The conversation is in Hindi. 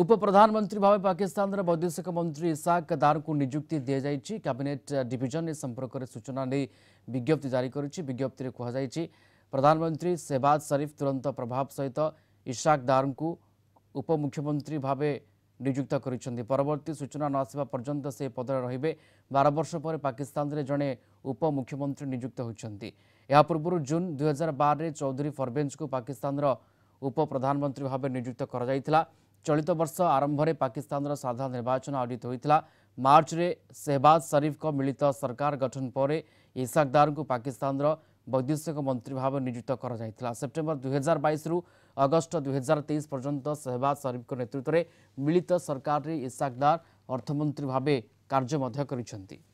उप प्रधानमंत्री भाव पाकिस्तान वैदेशिक मंत्री इसाक दार को निजुक्ति दी जा कैबिनेट डिजन ए संपर्क में सूचना नहीं विज्ञप्ति जारी करज्ञप्ति में कहुई प्रधानमंत्री सेवाज शरीफ तुरंत प्रभाव सहित इशाक दार को उपमुख्यमंत्री भाव निजुक्त करवर्त सूचना न आसवा पर्यटन से पदर रे बार वर्ष पर पाकिस्तान में जड़े उपमुख्यमंत्री निजुक्त होती पूर्व जून दुई हजार बारे चौधरी फरबेज को पाकिस्तान उप प्रधानमंत्री भाव निजुक्त कर चलित वर्ष आरम्भले पाकिस्तानर साधारण निर्वाचन आयोजित हुन्छ मर्चे शरीफ सरीफको मिलित सरकार गठन पर को पाकिस्तानर वैदेशिक मन्त्री भाव नियुक्त छ सप्टेम्बर दुई हजार बइसु अगस्त दुई हजार तेइस पर्यन्त सेहवाज नेतृत्व नेतृत्वले मिलित सरकार इसाकदार अर्थमन्त्री भाव कार्जी